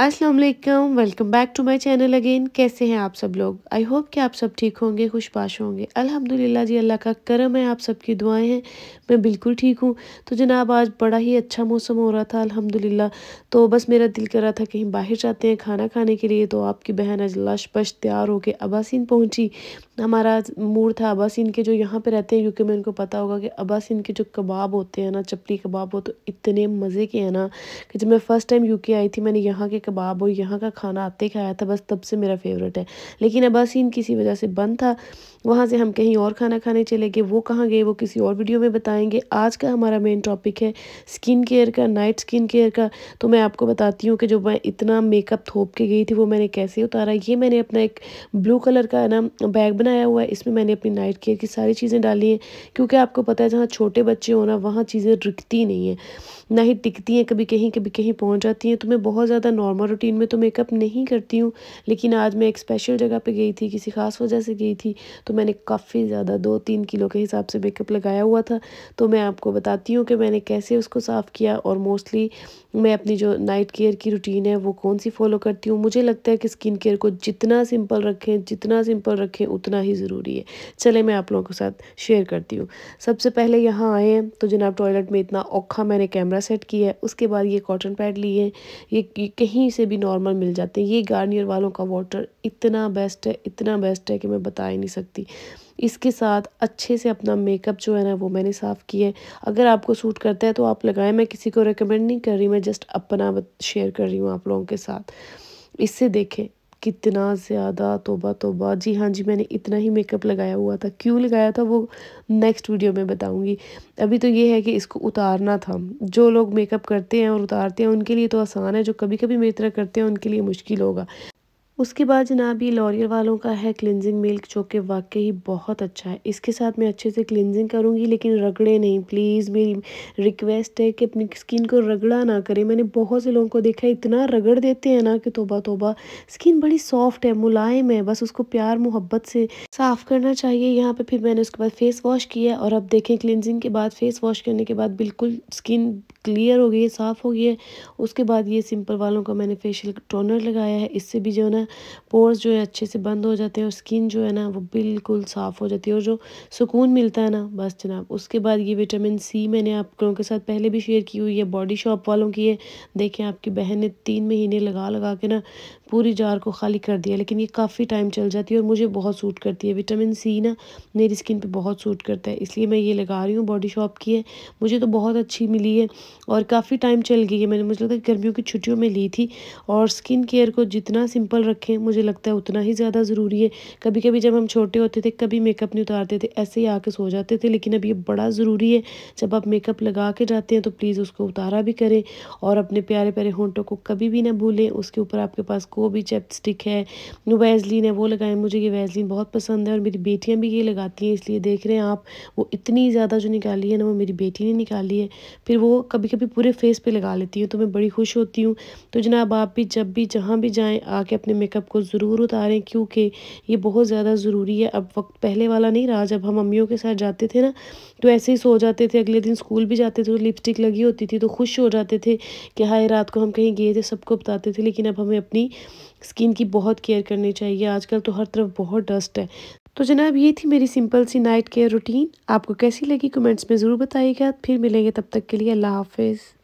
अस्सलाम वालेकुम welcome back to my channel again कैसे हैं आप सब लोग आई होप कि आप सब ठीक होंगे खुशपाश होंगे अल्हम्दुलिल्लाह जी अल्लाह का करम है आप सबकी दुआएं हैं मैं बिल्कुल ठीक हूँ तो जनाब आज बड़ा ही अच्छा मौसम हो रहा था अल्हम्दुलिल्लाह तो बस मेरा दिल कर रहा था कहीं बाहर जाते हैं खाना खाने के लिए तो आपकी बहन अजलाश पश तैयार होकर अबासिन पहुँची हमारा मूड था अबासिन के जो यहाँ पे रहते हैं यूके में उनको पता होगा कि अबासिन के जो कबाब होते हैं ना चपली कबाब वो तो इतने मज़े के हैं ना कि जब मैं फ़र्स्ट टाइम यूके आई थी मैंने यहाँ के कबाब और यहाँ का खाना आते खाया था बस तब से मेरा फेवरेट है लेकिन अबासिन किसी वजह से बंद था वहाँ से हम कहीं और खाना खाने चले गए वो कहाँ गए वो किसी और वीडियो में बताएँगे आज का हमारा मेन टॉपिक है स्किन केयर का नाइट स्किन केयर का तो मैं आपको बताती हूँ कि जो मैं इतना मेकअप थोप के गई थी वो मैंने कैसे उतारा ये मैंने अपना एक ब्लू कलर का ना बैग बना बनाया हुआ है इसमें मैंने अपनी नाइट केयर की सारी चीज़ें डाली हैं क्योंकि आपको पता है जहाँ छोटे बच्चे हो ना वहाँ चीज़ें रुकती नहीं है ना ही टिकती हैं कभी कहीं कभी कहीं पहुँच जाती हैं तो मैं बहुत ज़्यादा नॉर्मल रूटीन में तो मेकअप नहीं करती हूँ लेकिन आज मैं एक स्पेशल जगह पर गई थी किसी खास वजह से गई थी तो मैंने काफ़ी ज़्यादा दो तीन किलो के हिसाब से मेकअप लगाया हुआ था तो मैं आपको बताती हूँ कि मैंने कैसे उसको साफ़ किया और मोस्टली मैं अपनी जो नाइट केयर की रूटीन है वो कौन सी फॉलो करती हूँ मुझे लगता है कि स्किन केयर को जितना सिंपल रखें जितना सिंपल रखें उतना उतना ही ज़रूरी है चले मैं आप लोगों के साथ शेयर करती हूँ सबसे पहले यहाँ आए हैं तो जनाब टॉयलेट में इतना औखा मैंने कैमरा सेट किया है उसके बाद ये कॉटन पैड लिए ये, ये कहीं से भी नॉर्मल मिल जाते हैं ये गार्नियर वालों का वाटर इतना बेस्ट है इतना बेस्ट है कि मैं बता ही नहीं सकती इसके साथ अच्छे से अपना मेकअप जो है ना वो मैंने साफ़ किया है अगर आपको सूट करता है तो आप लगाएं मैं किसी को रिकमेंड नहीं कर रही मैं जस्ट अपना शेयर कर रही हूँ आप लोगों के साथ इससे देखें कितना ज़्यादा तोबा तोबा जी हाँ जी मैंने इतना ही मेकअप लगाया हुआ था क्यों लगाया था वो नेक्स्ट वीडियो में बताऊंगी अभी तो ये है कि इसको उतारना था जो लोग मेकअप करते हैं और उतारते हैं उनके लिए तो आसान है जो कभी कभी मेरी तरह करते हैं उनके लिए मुश्किल होगा उसके बाद जनाब ये लॉरियर वालों का है क्लिनजिंग मिल्क जो कि वाकई ही बहुत अच्छा है इसके साथ मैं अच्छे से क्लिनजिंग करूँगी लेकिन रगड़े नहीं प्लीज़ मेरी रिक्वेस्ट है कि अपनी स्किन को रगड़ा ना करें मैंने बहुत से लोगों को देखा है इतना रगड़ देते हैं ना कि तोबा तोबा स्किन बड़ी सॉफ्ट है मुलायम है बस उसको प्यार मोहब्बत से साफ़ करना चाहिए यहाँ पर फिर मैंने उसके बाद फ़ेस वॉश किया और अब देखें क्लिनजिंग के बाद फ़ेस वॉश करने के बाद बिल्कुल स्किन क्लियर हो गई है साफ़ हो गई है उसके बाद ये सिंपल वालों का मैंने फेशियल टोनर लगाया है इससे भी जो है ना पोर्स जो है अच्छे से बंद हो जाते हैं और स्किन जो है ना वो बिल्कुल साफ़ हो जाती है और जो सुकून मिलता है ना बस जनाब उसके बाद ये विटामिन सी मैंने आप लोगों के साथ पहले भी शेयर की हुई है बॉडी शॉप वालों की है देखें आपकी बहन ने तीन महीने लगा लगा के ना पूरी जार को खाली कर दिया लेकिन ये काफ़ी टाइम चल जाती है और मुझे बहुत सूट करती है विटामिन सी ना मेरी स्किन पर बहुत सूट करता है इसलिए मैं ये लगा रही हूँ बॉडी शॉप की है मुझे तो बहुत अच्छी मिली है और काफ़ी टाइम चल गई है मैंने मुझे लगता है गर्मियों की छुट्टियों में ली थी और स्किन केयर को जितना सिंपल रख रखें मुझे लगता है उतना ही ज़्यादा ज़रूरी है कभी कभी जब हम छोटे होते थे कभी मेकअप नहीं उतारते थे ऐसे ही आके सो जाते थे लेकिन अब ये बड़ा ज़रूरी है जब आप मेकअप लगा के जाते हैं तो प्लीज़ उसको उतारा भी करें और अपने प्यारे प्यारे होंटों को कभी भी ना भूलें उसके ऊपर आपके पास को भी चैपस्टिक है वैजलिन है वो लगाएं मुझे ये वैजलिन बहुत पसंद है और मेरी बेटियाँ भी ये लगाती हैं इसलिए देख रहे हैं आप वो इतनी ज़्यादा जो निकाली है ना वो मेरी बेटी ने निकाली है फिर वो कभी कभी पूरे फेस पर लगा लेती हूँ तो मैं बड़ी खुश होती हूँ तो जनाब आप भी जब भी जहाँ भी जाएँ आके अपने मेकअप को ज़रूर उतारें क्योंकि ये बहुत ज़्यादा ज़रूरी है अब वक्त पहले वाला नहीं रहा जब हम मम्मियों के साथ जाते थे ना तो ऐसे ही सो जाते थे अगले दिन स्कूल भी जाते थे तो लिपस्टिक लगी होती थी तो खुश हो जाते थे कि हाय रात को हम कहीं गए थे सबको बताते थे लेकिन अब हमें अपनी स्किन की बहुत केयर करनी चाहिए आजकल तो हर तरफ बहुत डस्ट है तो जनाब ये थी मेरी सिंपल सी नाइट केयर रूटीन आपको कैसी लगी कमेंट्स में ज़रूर बताइएगा फिर मिलेंगे तब तक के लिए अल्लाह हाफिज़